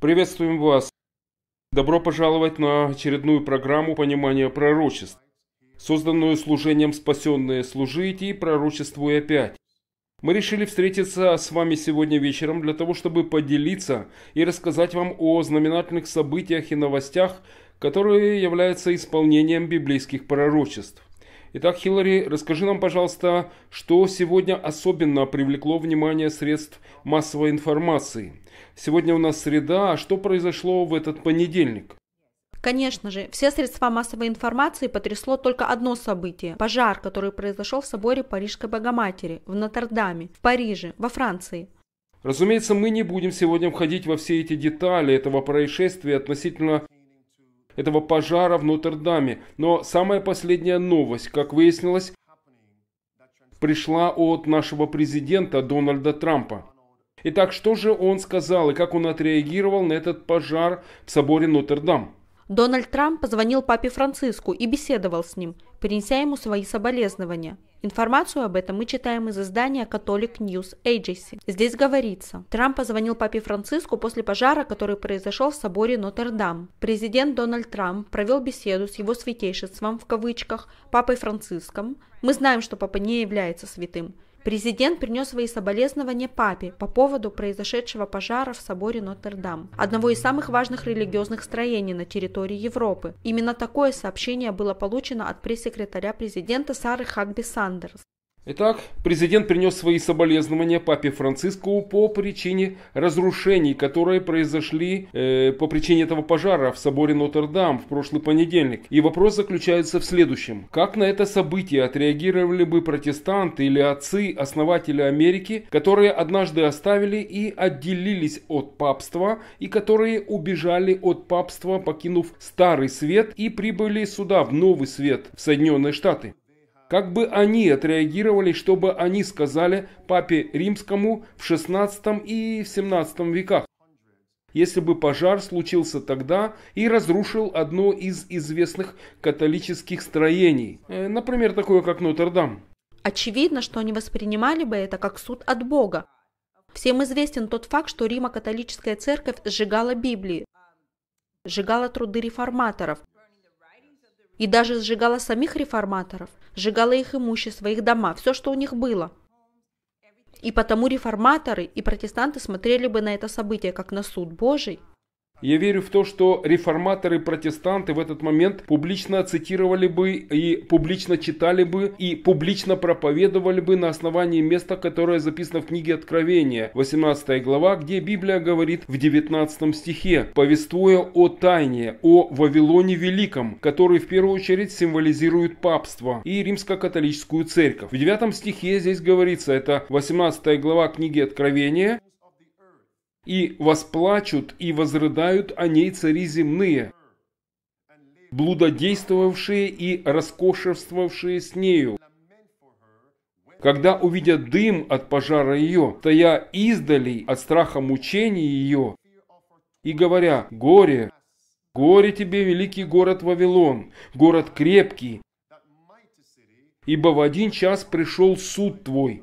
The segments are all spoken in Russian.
Приветствуем вас! Добро пожаловать на очередную программу понимания пророчеств, созданную служением «Спасенные служите и пророчествуй опять». Мы решили встретиться с вами сегодня вечером для того, чтобы поделиться и рассказать вам о знаменательных событиях и новостях, которые являются исполнением библейских пророчеств. Итак, Хиллари, расскажи нам, пожалуйста, что сегодня особенно привлекло внимание средств массовой информации – Сегодня у нас среда, а что произошло в этот понедельник? Конечно же, все средства массовой информации потрясло только одно событие – пожар, который произошел в соборе Парижской Богоматери, в Нотр-Даме, в Париже, во Франции. Разумеется, мы не будем сегодня входить во все эти детали этого происшествия относительно этого пожара в Нотр-Даме, но самая последняя новость, как выяснилось, пришла от нашего президента Дональда Трампа. Итак, что же он сказал и как он отреагировал на этот пожар в соборе Нотр-Дам? Дональд Трамп позвонил папе Франциску и беседовал с ним, принеся ему свои соболезнования. Информацию об этом мы читаем из издания Catholic News Agency. Здесь говорится, Трамп позвонил папе Франциску после пожара, который произошел в соборе Нотр-Дам. Президент Дональд Трамп провел беседу с его святейшеством, в кавычках, папой Франциском. Мы знаем, что папа не является святым. Президент принес свои соболезнования папе по поводу произошедшего пожара в соборе Нотр-Дам, одного из самых важных религиозных строений на территории Европы. Именно такое сообщение было получено от пресс-секретаря президента Сары Хагби Сандерс. Итак, президент принес свои соболезнования папе Франциску по причине разрушений, которые произошли э, по причине этого пожара в соборе Нотр-Дам в прошлый понедельник. И вопрос заключается в следующем. Как на это событие отреагировали бы протестанты или отцы, основатели Америки, которые однажды оставили и отделились от папства, и которые убежали от папства, покинув старый свет и прибыли сюда, в новый свет, в Соединенные Штаты? Как бы они отреагировали, чтобы они сказали папе римскому в XVI и XVII веках? если бы пожар случился тогда и разрушил одно из известных католических строений, э, например, такое как Нотр-Дам. Очевидно, что они воспринимали бы это как суд от Бога. Всем известен тот факт, что Рима-католическая церковь сжигала Библии, сжигала труды реформаторов – и даже сжигала самих реформаторов, сжигала их имущество, их дома, все, что у них было. И потому реформаторы и протестанты смотрели бы на это событие как на суд Божий, я верю в то, что реформаторы и протестанты в этот момент публично цитировали бы и публично читали бы и публично проповедовали бы на основании места, которое записано в книге Откровения, 18 глава, где Библия говорит в 19 стихе, повествуя о тайне, о Вавилоне Великом, который в первую очередь символизирует папство и римско-католическую церковь. В 9 стихе здесь говорится, это 18 глава книги Откровения, и восплачут и возрыдают о ней цари земные, блудодействовавшие и роскошествовавшие с нею. Когда увидят дым от пожара ее, стоя издали от страха мучений ее, и говоря «Горе, горе тебе, великий город Вавилон, город крепкий, ибо в один час пришел суд твой,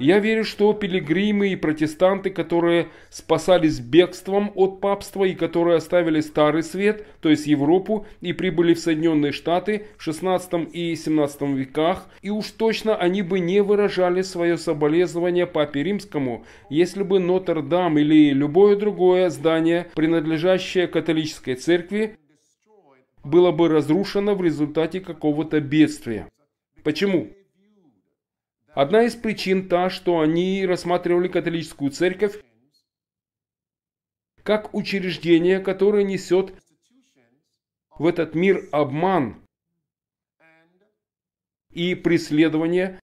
я верю, что пилигримы и протестанты, которые спасались бегством от папства и которые оставили Старый Свет, то есть Европу, и прибыли в Соединенные Штаты в 16 и 17 веках, и уж точно они бы не выражали свое соболезнование Папе Римскому, если бы Нотр-Дам или любое другое здание, принадлежащее католической церкви, было бы разрушено в результате какого-то бедствия. Почему? Одна из причин та, что они рассматривали католическую церковь как учреждение, которое несет в этот мир обман и преследование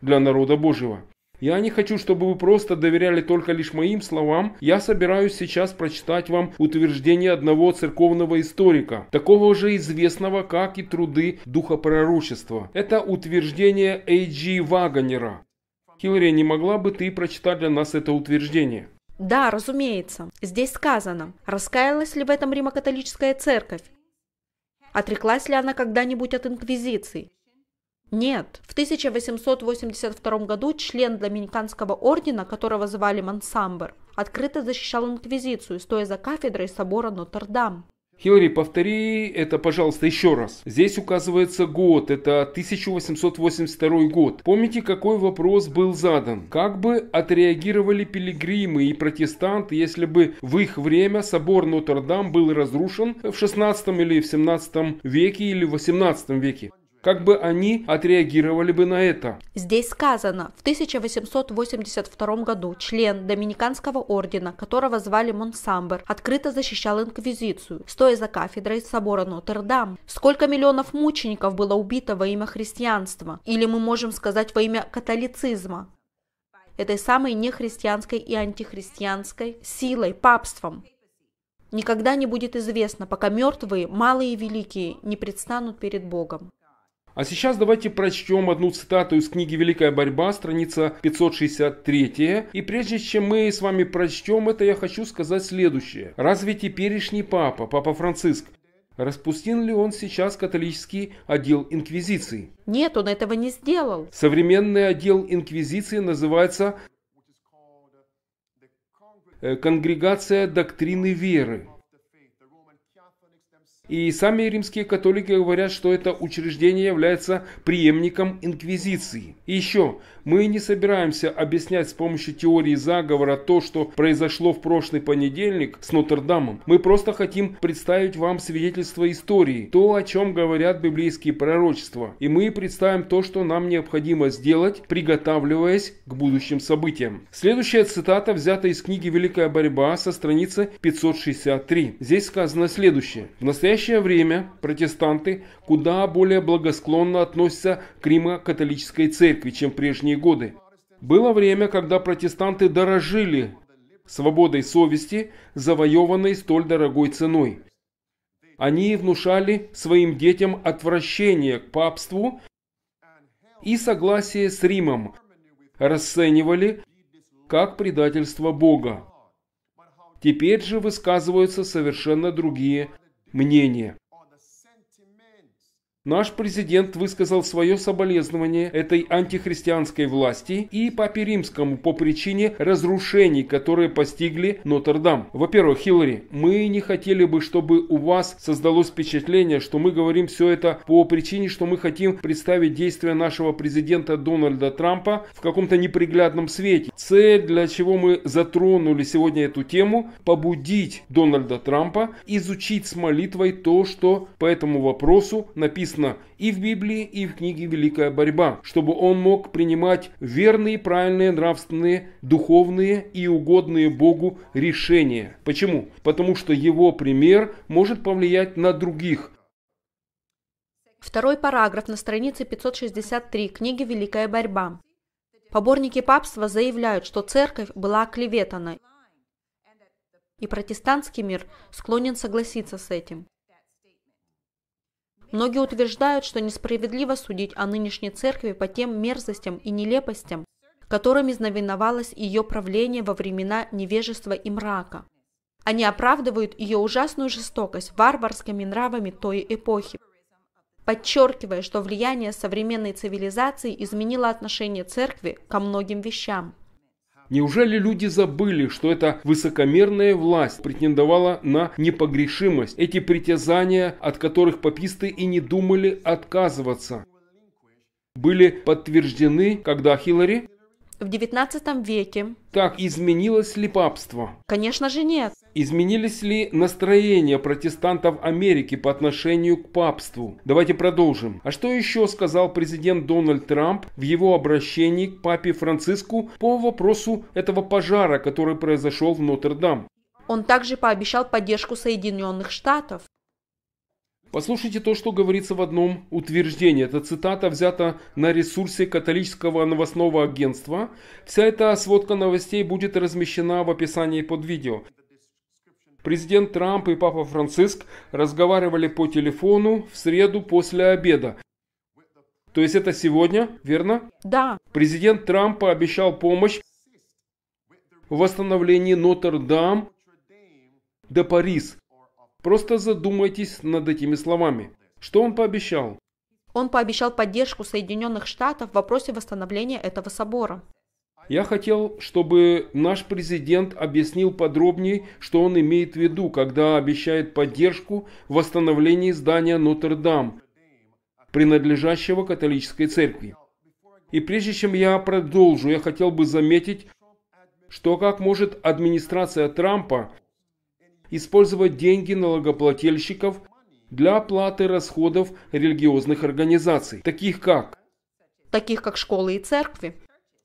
для народа Божьего. Я не хочу, чтобы вы просто доверяли только лишь моим словам. Я собираюсь сейчас прочитать вам утверждение одного церковного историка, такого же известного, как и труды духопророчества. Это утверждение Эйджи Вагонера. Хиллари, не могла бы ты прочитать для нас это утверждение? Да, разумеется. Здесь сказано, раскаялась ли в этом римокатолическая церковь? Отреклась ли она когда-нибудь от инквизиции? Нет. В 1882 году член Доминиканского ордена, которого звали Мансамбер, открыто защищал инквизицию, стоя за кафедрой собора Нотр-Дам. Хиллари, повтори это, пожалуйста, еще раз. Здесь указывается год, это 1882 год. Помните, какой вопрос был задан? Как бы отреагировали пилигримы и протестанты, если бы в их время собор Нотр-Дам был разрушен в 16 или в 17 веке или в 18 веке? Как бы они отреагировали бы на это? Здесь сказано, в 1882 году член Доминиканского ордена, которого звали Монсамбер, открыто защищал инквизицию, стоя за кафедрой собора Нотр-Дам. Сколько миллионов мучеников было убито во имя христианства? Или мы можем сказать во имя католицизма? этой самой нехристианской и антихристианской силой, папством. Никогда не будет известно, пока мертвые, малые и великие, не предстанут перед Богом. А сейчас давайте прочтем одну цитату из книги «Великая борьба», страница 563. И прежде чем мы с вами прочтем это, я хочу сказать следующее. Разве теперешний папа, папа Франциск, Распустил ли он сейчас католический отдел инквизиции? Нет, он этого не сделал. Современный отдел инквизиции называется э, Конгрегация доктрины веры. И сами римские католики говорят, что это учреждение является преемником инквизиции. И еще, мы не собираемся объяснять с помощью теории заговора то, что произошло в прошлый понедельник с Нотр-Дамом. Мы просто хотим представить вам свидетельство истории, то, о чем говорят библейские пророчества. И мы представим то, что нам необходимо сделать, приготавливаясь к будущим событиям. Следующая цитата взята из книги «Великая борьба» со страницы 563. Здесь сказано следующее. В настоящее настоящее время протестанты куда более благосклонно относятся к Римо-католической церкви, чем в прежние годы. Было время, когда протестанты дорожили свободой совести, завоеванной столь дорогой ценой. Они внушали своим детям отвращение к папству и согласие с Римом, расценивали как предательство Бога. Теперь же высказываются совершенно другие мнение. Наш президент высказал свое соболезнование этой антихристианской власти и Папе Римскому по причине разрушений, которые постигли Нотр-Дам. Во-первых, Хиллари, мы не хотели бы, чтобы у вас создалось впечатление, что мы говорим все это по причине, что мы хотим представить действия нашего президента Дональда Трампа в каком-то неприглядном свете. Цель, для чего мы затронули сегодня эту тему, побудить Дональда Трампа изучить с молитвой то, что по этому вопросу написано описано и в Библии, и в книге «Великая борьба», чтобы он мог принимать верные, правильные, нравственные, духовные и угодные Богу решения. Почему? Потому что его пример может повлиять на других, Второй параграф на странице 563 книги «Великая борьба». Поборники папства заявляют, что церковь была оклеветана, и протестантский мир склонен согласиться с этим. Многие утверждают, что несправедливо судить о нынешней церкви по тем мерзостям и нелепостям, которыми знаменовалось ее правление во времена невежества и мрака. Они оправдывают ее ужасную жестокость варварскими нравами той эпохи, подчеркивая, что влияние современной цивилизации изменило отношение церкви ко многим вещам – Неужели люди забыли, что эта высокомерная власть претендовала на непогрешимость, эти притязания, от которых пописты и не думали отказываться? Были подтверждены, когда Хиллари в XIX веке. Так изменилось ли папство? Конечно же нет. Изменились ли настроения протестантов Америки по отношению к папству? Давайте продолжим. А что еще сказал президент Дональд Трамп в его обращении к папе Франциску по вопросу этого пожара, который произошел в Нотр-Дам? Он также пообещал поддержку Соединенных Штатов. Послушайте то, что говорится в одном утверждении. Эта цитата взята на ресурсе католического новостного агентства. Вся эта сводка новостей будет размещена в описании под видео. Президент Трамп и Папа Франциск разговаривали по телефону в среду после обеда. То есть это сегодня, верно? Да. Президент Трамп пообещал помощь в восстановлении Нотр-Дам до Парис. Просто задумайтесь над этими словами. Что он пообещал? Он пообещал поддержку Соединенных Штатов в вопросе восстановления этого собора. Я хотел, чтобы наш президент объяснил подробнее, что он имеет в виду, когда обещает поддержку в восстановлении здания Нотр-Дам, принадлежащего католической церкви. И прежде чем я продолжу, я хотел бы заметить, что как может администрация Трампа использовать деньги налогоплательщиков для оплаты расходов религиозных организаций, таких как таких как школы и церкви.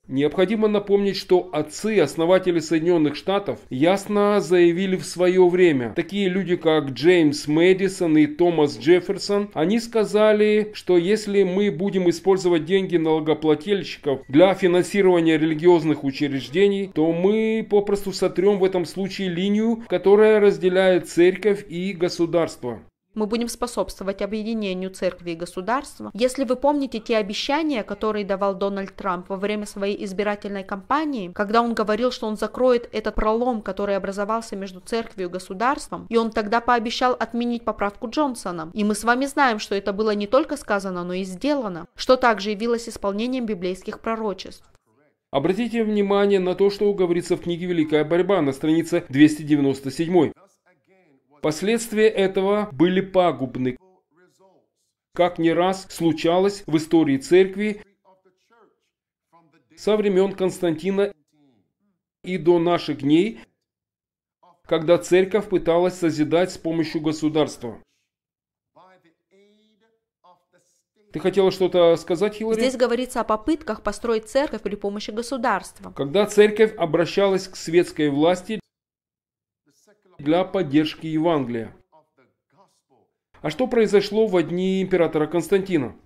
Необходимо напомнить, что отцы, основатели Соединенных Штатов, ясно заявили в свое время. Такие люди, как Джеймс Мэдисон и Томас Джефферсон, они сказали, что если мы будем использовать деньги налогоплательщиков для финансирования религиозных учреждений, то мы попросту сотрем в этом случае линию, которая разделяет церковь и государство. Мы будем способствовать объединению церкви и государства. Если вы помните те обещания, которые давал Дональд Трамп во время своей избирательной кампании, когда он говорил, что он закроет этот пролом, который образовался между церковью и государством, и он тогда пообещал отменить поправку Джонсона. И мы с вами знаем, что это было не только сказано, но и сделано, что также явилось исполнением библейских пророчеств. Обратите внимание на то, что говорится в книге «Великая борьба» на странице 297. Последствия этого были пагубны, как не раз случалось в истории церкви со времен Константина и до наших дней, когда церковь пыталась созидать с помощью государства. Ты хотела что-то сказать, Хиллари? Здесь говорится о попытках построить церковь при помощи государства. Когда церковь обращалась к светской власти для поддержки Евангелия. А что произошло в дни императора Константина?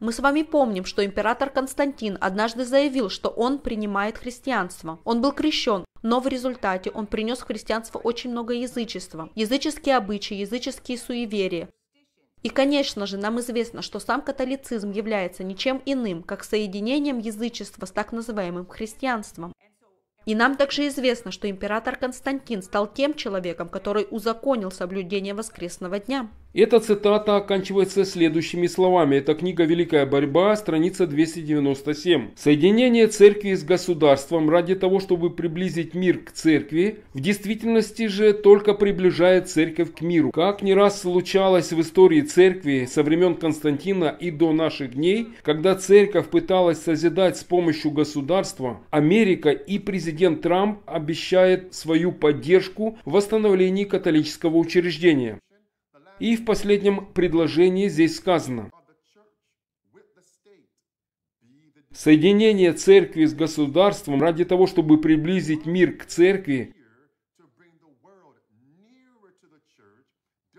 Мы с вами помним, что император Константин однажды заявил, что он принимает христианство. Он был крещен, но в результате он принес в христианство очень много язычества, языческие обычаи, языческие суеверия. И, конечно же, нам известно, что сам католицизм является ничем иным, как соединением язычества с так называемым христианством. И нам также известно, что император Константин стал тем человеком, который узаконил соблюдение воскресного дня. Эта цитата оканчивается следующими словами. Это книга «Великая борьба», страница 297. Соединение церкви с государством ради того, чтобы приблизить мир к церкви, в действительности же только приближает церковь к миру. Как не раз случалось в истории церкви со времен Константина и до наших дней, когда церковь пыталась созидать с помощью государства, Америка и президент Трамп обещают свою поддержку в восстановлении католического учреждения. И в последнем предложении здесь сказано. Соединение церкви с государством ради того, чтобы приблизить мир к церкви,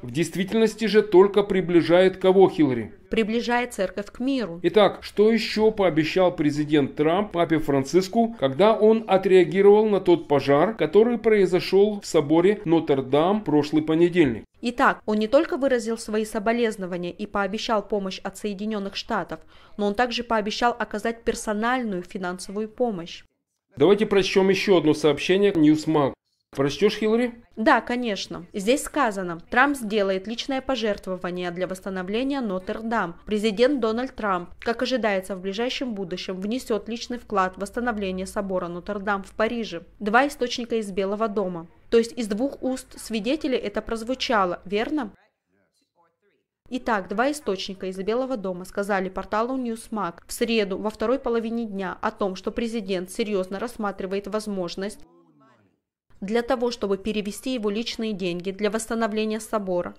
В действительности же только приближает кого Хиллари? Приближает церковь к миру. Итак, что еще пообещал президент Трамп папе Франциску, когда он отреагировал на тот пожар, который произошел в соборе Нотр-Дам прошлый понедельник? Итак, он не только выразил свои соболезнования и пообещал помощь от Соединенных Штатов, но он также пообещал оказать персональную финансовую помощь. Давайте прочтем еще одно сообщение Newsmag. Прочтешь, Хиллари? Да, конечно. Здесь сказано, Трамп сделает личное пожертвование для восстановления Нотр-Дам. Президент Дональд Трамп, как ожидается в ближайшем будущем, внесет личный вклад в восстановление собора Нотр-Дам в Париже. Два источника из Белого дома. То есть из двух уст свидетелей это прозвучало, верно? Итак, два источника из Белого дома сказали порталу Newsmac в среду во второй половине дня о том, что президент серьезно рассматривает возможность для того, чтобы перевести его личные деньги для восстановления собора,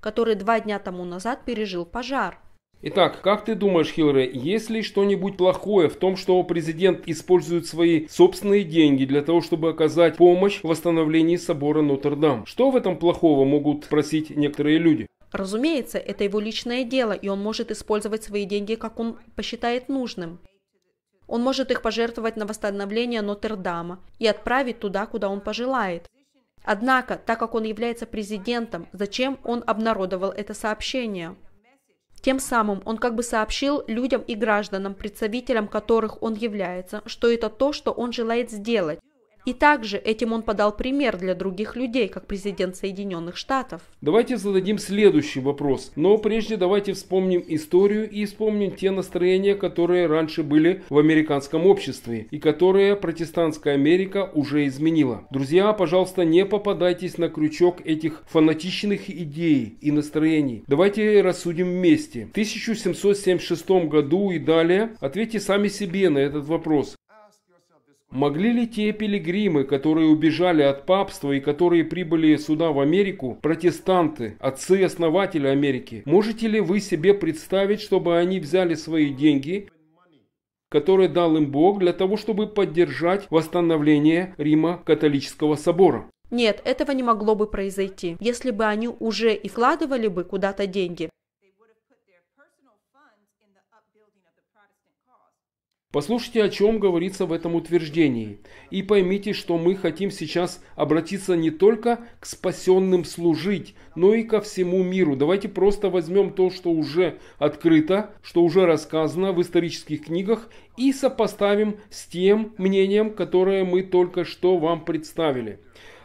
который два дня тому назад пережил пожар. Итак, как ты думаешь, Хиллари, есть ли что-нибудь плохое в том, что президент использует свои собственные деньги для того, чтобы оказать помощь в восстановлении собора Нотр-Дам? Что в этом плохого, могут спросить некоторые люди. Разумеется, это его личное дело, и он может использовать свои деньги, как он посчитает нужным. Он может их пожертвовать на восстановление Нотр-Дама и отправить туда, куда он пожелает. Однако, так как он является президентом, зачем он обнародовал это сообщение? Тем самым он как бы сообщил людям и гражданам, представителям которых он является, что это то, что он желает сделать, и также этим он подал пример для других людей, как президент Соединенных Штатов. Давайте зададим следующий вопрос. Но прежде давайте вспомним историю и вспомним те настроения, которые раньше были в американском обществе и которые протестантская Америка уже изменила. Друзья, пожалуйста, не попадайтесь на крючок этих фанатичных идей и настроений. Давайте рассудим вместе. В 1776 году и далее ответьте сами себе на этот вопрос. Могли ли те пилигримы, которые убежали от папства и которые прибыли сюда в Америку, протестанты, отцы-основатели Америки, можете ли вы себе представить, чтобы они взяли свои деньги, которые дал им Бог для того, чтобы поддержать восстановление Рима католического собора? Нет, этого не могло бы произойти, если бы они уже и вкладывали бы куда-то деньги. Послушайте, о чем говорится в этом утверждении, и поймите, что мы хотим сейчас обратиться не только к спасенным служить, но и ко всему миру. Давайте просто возьмем то, что уже открыто, что уже рассказано в исторических книгах, и сопоставим с тем мнением, которое мы только что вам представили.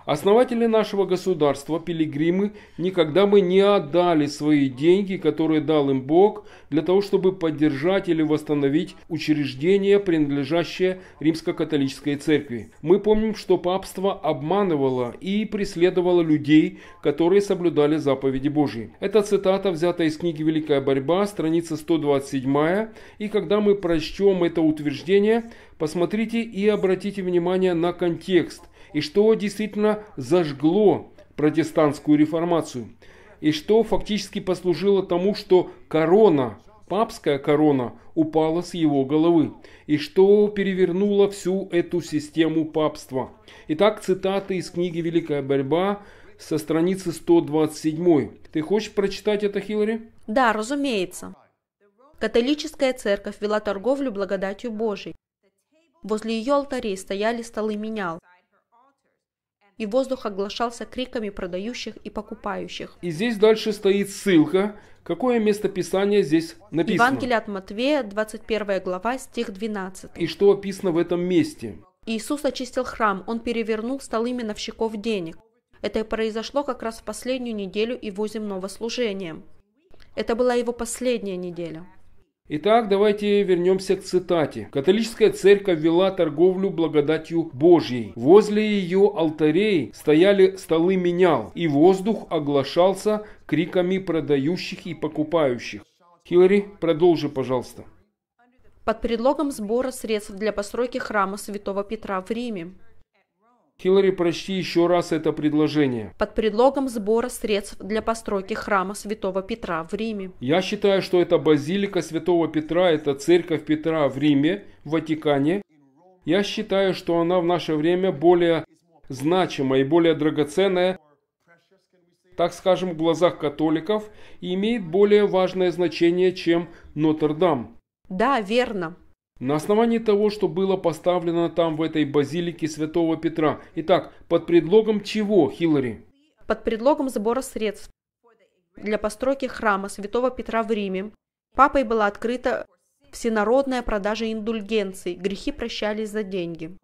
Основатели нашего государства, пилигримы, никогда бы не отдали свои деньги, которые дал им Бог, для того, чтобы поддержать или восстановить учреждения, принадлежащие римско-католической церкви. Мы помним, что папство обманывало и преследовало людей, которые соблюдали заповеди Божьи. Это цитата взята из книги «Великая борьба», страница 127, и когда мы прочтем это утверждение, посмотрите и обратите внимание на контекст – и что действительно зажгло протестантскую реформацию, и что фактически послужило тому, что корона, папская корона, упала с его головы, и что перевернуло всю эту систему папства. Итак, цитаты из книги «Великая борьба» со страницы 127. Ты хочешь прочитать это, Хиллари? Да, разумеется. Католическая церковь вела торговлю благодатью Божией. Возле ее алтарей стояли столы менял, и воздух оглашался криками продающих и покупающих. И здесь дальше стоит ссылка, какое место писания здесь написано. Евангелие от Матвея, 21 глава, стих 12. И что описано в этом месте? Иисус очистил храм, он перевернул столы миновщиков денег. Это и произошло как раз в последнюю неделю его земного служения. Это была его последняя неделя. Итак, давайте вернемся к цитате. Католическая церковь вела торговлю благодатью Божьей. Возле ее алтарей стояли столы менял, и воздух оглашался криками продающих и покупающих. Хиллари, продолжи, пожалуйста. Под предлогом сбора средств для постройки храма Святого Петра в Риме Хиллари, прочти еще раз это предложение. Под предлогом сбора средств для постройки храма Святого Петра в Риме. Я считаю, что это базилика Святого Петра, это церковь Петра в Риме, в Ватикане. Я считаю, что она в наше время более значимая и более драгоценная, так скажем, в глазах католиков и имеет более важное значение, чем Нотр-Дам. Да, верно. На основании того, что было поставлено там в этой базилике Святого Петра. Итак, под предлогом чего, Хиллари? Под предлогом сбора средств для постройки храма Святого Петра в Риме папой была открыта всенародная продажа индульгенций, грехи прощались за деньги.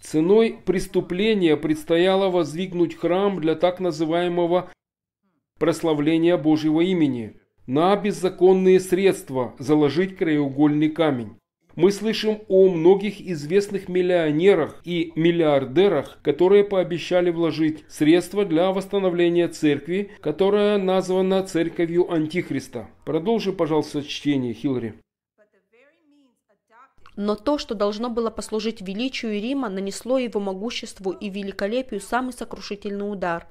Ценой преступления предстояло воздвигнуть храм для так называемого прославления Божьего имени на беззаконные средства заложить краеугольный камень. Мы слышим о многих известных миллионерах и миллиардерах, которые пообещали вложить средства для восстановления церкви, которая названа церковью Антихриста. Продолжи, пожалуйста, чтение, Хиллари. Но то, что должно было послужить величию Рима, нанесло его могуществу и великолепию самый сокрушительный удар.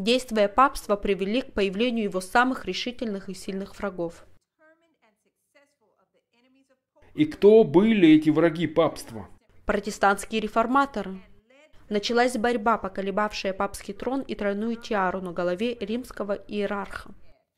Действия папства привели к появлению его самых решительных и сильных врагов. И кто были эти враги папства? Протестантские реформаторы. Началась борьба, поколебавшая папский трон и тройную тиару на голове римского иерарха.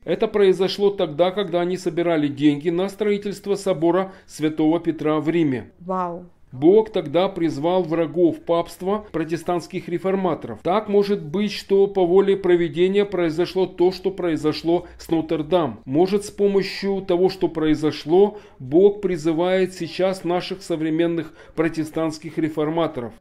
Это произошло тогда, когда они собирали деньги на строительство собора Святого Петра в Риме. Вау. Бог тогда призвал врагов папства протестантских реформаторов. Так может быть, что по воле проведения произошло то, что произошло с Нотр-Дам. Может, с помощью того, что произошло, Бог призывает сейчас наших современных протестантских реформаторов.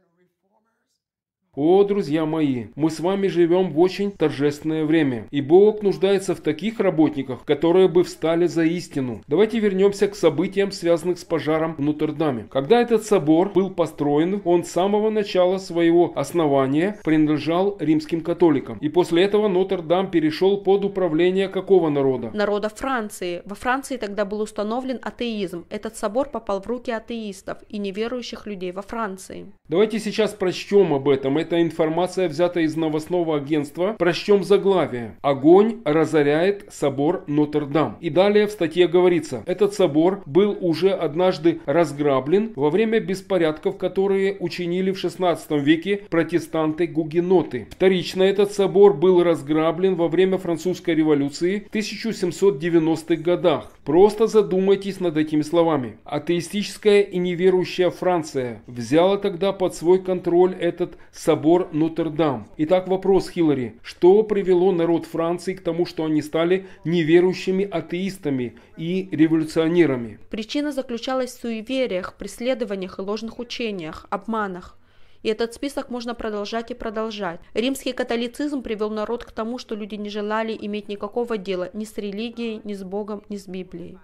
О, друзья мои, мы с вами живем в очень торжественное время, и Бог нуждается в таких работниках, которые бы встали за истину. Давайте вернемся к событиям, связанных с пожаром в Нотр-Даме. Когда этот собор был построен, он с самого начала своего основания принадлежал римским католикам. И после этого Нотр-Дам перешел под управление какого народа? Народа Франции. Во Франции тогда был установлен атеизм. Этот собор попал в руки атеистов и неверующих людей во Франции. Давайте сейчас прочтем об этом эта информация взята из новостного агентства. Прочтем заглавие. Огонь разоряет собор Нотр-Дам. И далее в статье говорится, этот собор был уже однажды разграблен во время беспорядков, которые учинили в 16 веке протестанты-гугеноты. Вторично этот собор был разграблен во время французской революции в 1790-х годах. Просто задумайтесь над этими словами. Атеистическая и неверующая Франция взяла тогда под свой контроль этот собор собор Нотр-Дам. Итак, вопрос Хиллари. Что привело народ Франции к тому, что они стали неверующими атеистами и революционерами? Причина заключалась в суевериях, преследованиях и ложных учениях, обманах. И этот список можно продолжать и продолжать. Римский католицизм привел народ к тому, что люди не желали иметь никакого дела ни с религией, ни с Богом, ни с Библией.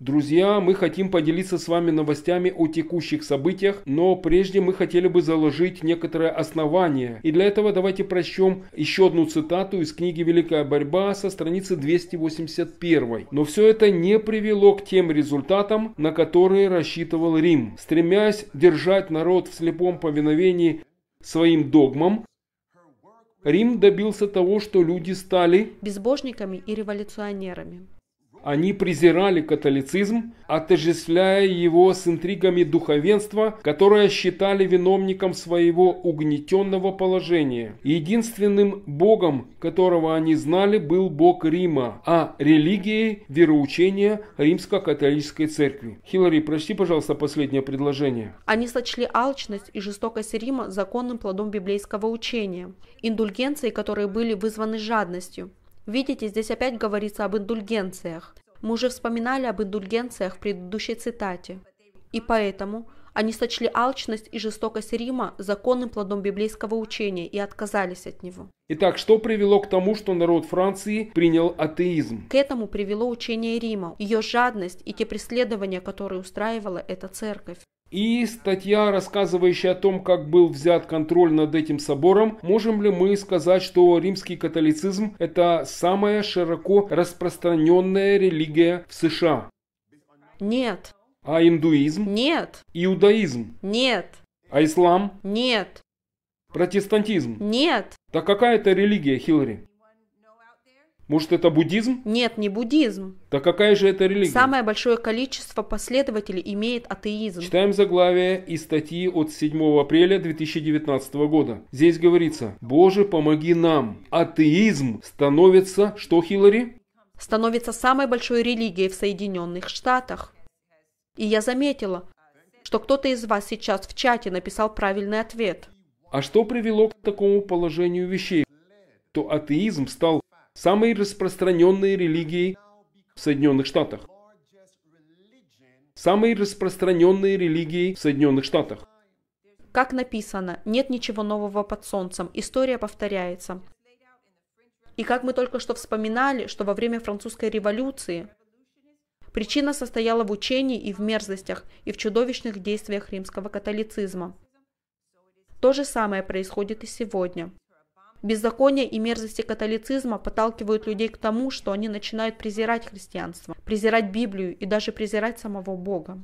Друзья, мы хотим поделиться с вами новостями о текущих событиях, но прежде мы хотели бы заложить некоторое основание. И для этого давайте прочтем еще одну цитату из книги «Великая борьба» со страницы 281. Но все это не привело к тем результатам, на которые рассчитывал Рим. Стремясь держать народ в слепом повиновении своим догмам, Рим добился того, что люди стали безбожниками и революционерами. Они презирали католицизм, отождествляя его с интригами духовенства, которое считали виновником своего угнетенного положения. Единственным богом, которого они знали, был бог Рима, а религией – вероучение римско-католической церкви. Хиллари, прочти, пожалуйста, последнее предложение. Они сочли алчность и жестокость Рима законным плодом библейского учения, индульгенции, которые были вызваны жадностью – Видите, здесь опять говорится об индульгенциях. Мы уже вспоминали об индульгенциях в предыдущей цитате. И поэтому они сочли алчность и жестокость Рима законным плодом библейского учения и отказались от него. Итак, что привело к тому, что народ Франции принял атеизм? К этому привело учение Рима, ее жадность и те преследования, которые устраивала эта церковь. И статья, рассказывающая о том, как был взят контроль над этим собором, можем ли мы сказать, что римский католицизм – это самая широко распространенная религия в США? Нет. А индуизм? Нет. Иудаизм? Нет. А ислам? Нет. Протестантизм? Нет. Так какая это религия, Хиллари? Может, это буддизм? Нет, не буддизм. Да какая же это религия? Самое большое количество последователей имеет атеизм. Читаем заглавие и статьи от 7 апреля 2019 года. Здесь говорится, Боже, помоги нам. Атеизм становится, что Хиллари? Становится самой большой религией в Соединенных Штатах. И я заметила, что кто-то из вас сейчас в чате написал правильный ответ. А что привело к такому положению вещей? То атеизм стал самой распространенной религией в Соединенных Штатах. Самой распространенной религией в Соединенных Штатах. Как написано, нет ничего нового под солнцем, история повторяется. И как мы только что вспоминали, что во время французской революции причина состояла в учении и в мерзостях, и в чудовищных действиях римского католицизма. То же самое происходит и сегодня. Беззаконие и мерзости католицизма подталкивают людей к тому, что они начинают презирать христианство, презирать Библию и даже презирать самого Бога.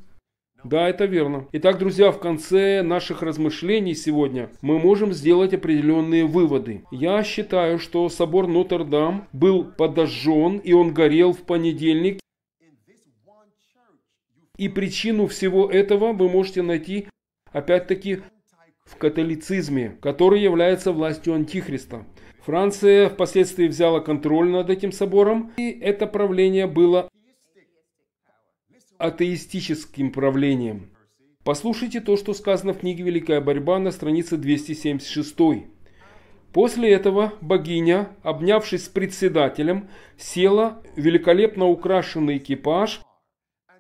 Да, это верно. Итак, друзья, в конце наших размышлений сегодня мы можем сделать определенные выводы. Я считаю, что собор Нотр-Дам был подожжен и он горел в понедельник. И причину всего этого вы можете найти, опять-таки, в католицизме, который является властью Антихриста. Франция впоследствии взяла контроль над этим собором, и это правление было атеистическим правлением. Послушайте то, что сказано в книге «Великая борьба» на странице 276. После этого богиня, обнявшись с председателем, села в великолепно украшенный экипаж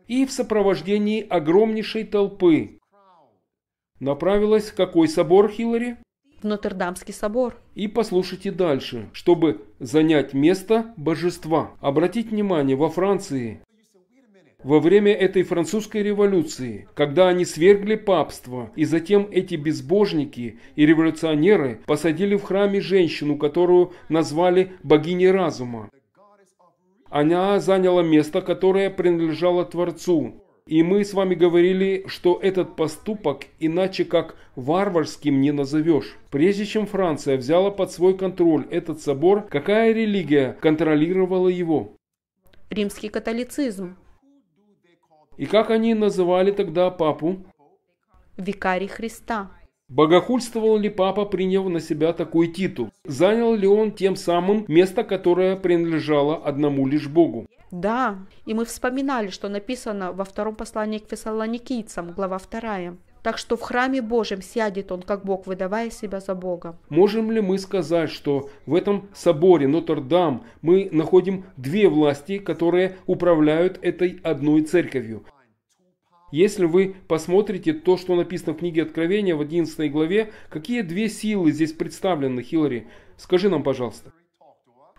и в сопровождении огромнейшей толпы Направилась в какой собор, Хиллари? В Нотр-Дамский собор. И послушайте дальше. Чтобы занять место божества. Обратите внимание, во Франции во время этой французской революции, когда они свергли папство, и затем эти безбожники и революционеры посадили в храме женщину, которую назвали богиней разума. Она заняла место, которое принадлежало Творцу, и мы с вами говорили, что этот поступок иначе как варварским не назовешь. Прежде чем Франция взяла под свой контроль этот собор, какая религия контролировала его? Римский католицизм. И как они называли тогда папу? Викарий Христа. Богохульствовал ли папа, приняв на себя такой титул? Занял ли он тем самым место, которое принадлежало одному лишь Богу? Да, и мы вспоминали, что написано во втором послании к фессалоникийцам, глава 2. Так что в храме Божьем сядет он, как Бог, выдавая себя за Бога. Можем ли мы сказать, что в этом соборе Нотр-Дам мы находим две власти, которые управляют этой одной церковью? Если вы посмотрите то, что написано в книге Откровения в 11 главе, какие две силы здесь представлены, Хиллари? Скажи нам, пожалуйста.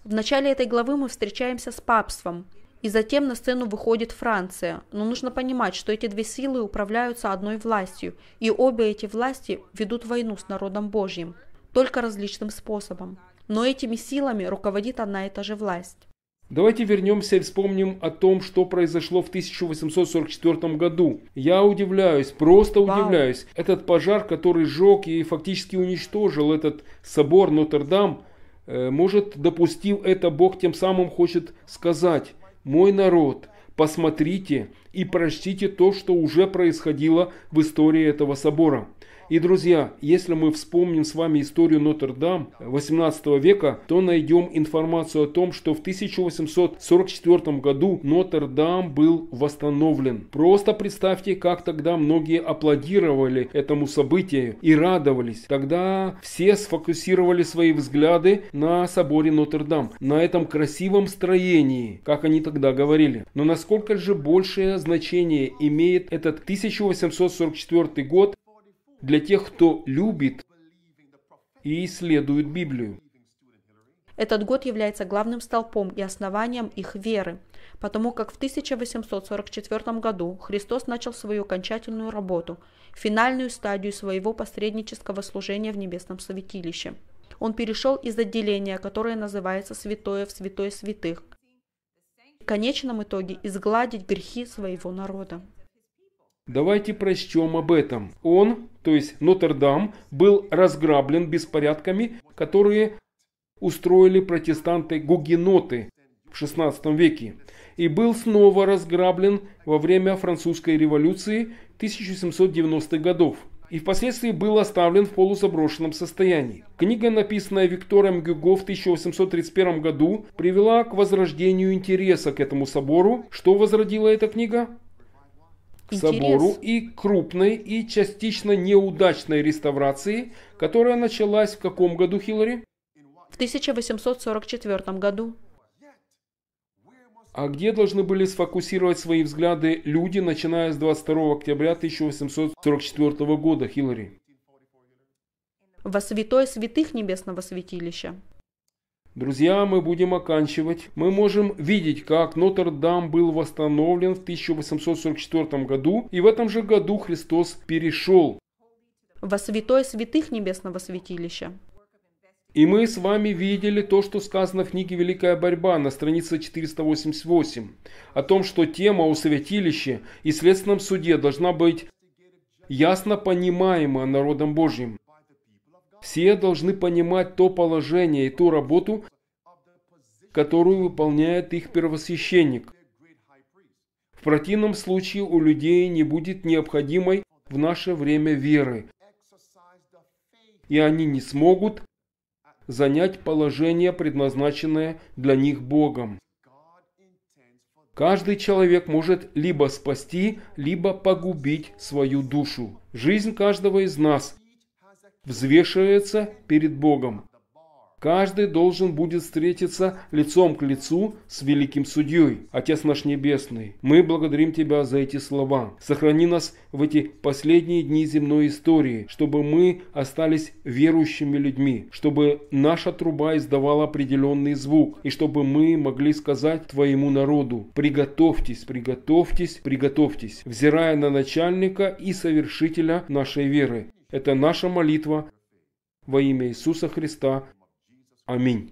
В начале этой главы мы встречаемся с папством – и затем на сцену выходит Франция. Но нужно понимать, что эти две силы управляются одной властью, и обе эти власти ведут войну с народом Божьим, только различным способом. Но этими силами руководит одна и та же власть. Давайте вернемся и вспомним о том, что произошло в 1844 году. Я удивляюсь, просто Вау. удивляюсь. Этот пожар, который сжег и фактически уничтожил этот собор Нотр-Дам, э, может, допустил это Бог, тем самым хочет сказать, «Мой народ, посмотрите и прочтите то, что уже происходило в истории этого собора. И, друзья, если мы вспомним с вами историю Нотр-Дам 18 века, то найдем информацию о том, что в 1844 году Нотр-Дам был восстановлен. Просто представьте, как тогда многие аплодировали этому событию и радовались. Тогда все сфокусировали свои взгляды на соборе Нотр-Дам, на этом красивом строении, как они тогда говорили. Но насколько же большее значение имеет этот 1844 год для тех, кто любит и исследует Библию. Этот год является главным столпом и основанием их веры, потому как в 1844 году Христос начал свою окончательную работу, финальную стадию своего посреднического служения в небесном святилище. Он перешел из отделения, которое называется «Святое в святое святых», в конечном итоге изгладить грехи своего народа. Давайте прочтем об этом. Он, то есть Нотр-Дам, был разграблен беспорядками, которые устроили протестанты-гугеноты в XVI веке и был снова разграблен во время французской революции 1790-х годов и впоследствии был оставлен в полузаброшенном состоянии. Книга, написанная Виктором Гюго в 1831 году, привела к возрождению интереса к этому собору. Что возродила эта книга? к Интерес. собору и крупной и частично неудачной реставрации, которая началась в каком году, Хиллари? В 1844 году. А где должны были сфокусировать свои взгляды люди, начиная с 22 октября 1844 года, Хиллари? Во святое святых небесного святилища. Друзья, мы будем оканчивать. Мы можем видеть, как Нотр-Дам был восстановлен в 1844 году, и в этом же году Христос перешел во святое святых небесного святилища. И мы с вами видели то, что сказано в книге «Великая борьба» на странице 488, о том, что тема о святилище и следственном суде должна быть ясно понимаема народом Божьим. Все должны понимать то положение и ту работу, которую выполняет их первосвященник. В противном случае у людей не будет необходимой в наше время веры, и они не смогут занять положение, предназначенное для них Богом. Каждый человек может либо спасти, либо погубить свою душу. Жизнь каждого из нас взвешивается перед Богом. Каждый должен будет встретиться лицом к лицу с великим судьей, Отец наш Небесный. Мы благодарим Тебя за эти слова. Сохрани нас в эти последние дни земной истории, чтобы мы остались верующими людьми, чтобы наша труба издавала определенный звук, и чтобы мы могли сказать Твоему народу, приготовьтесь, приготовьтесь, приготовьтесь, взирая на начальника и совершителя нашей веры. Это наша молитва во имя Иисуса Христа. Аминь.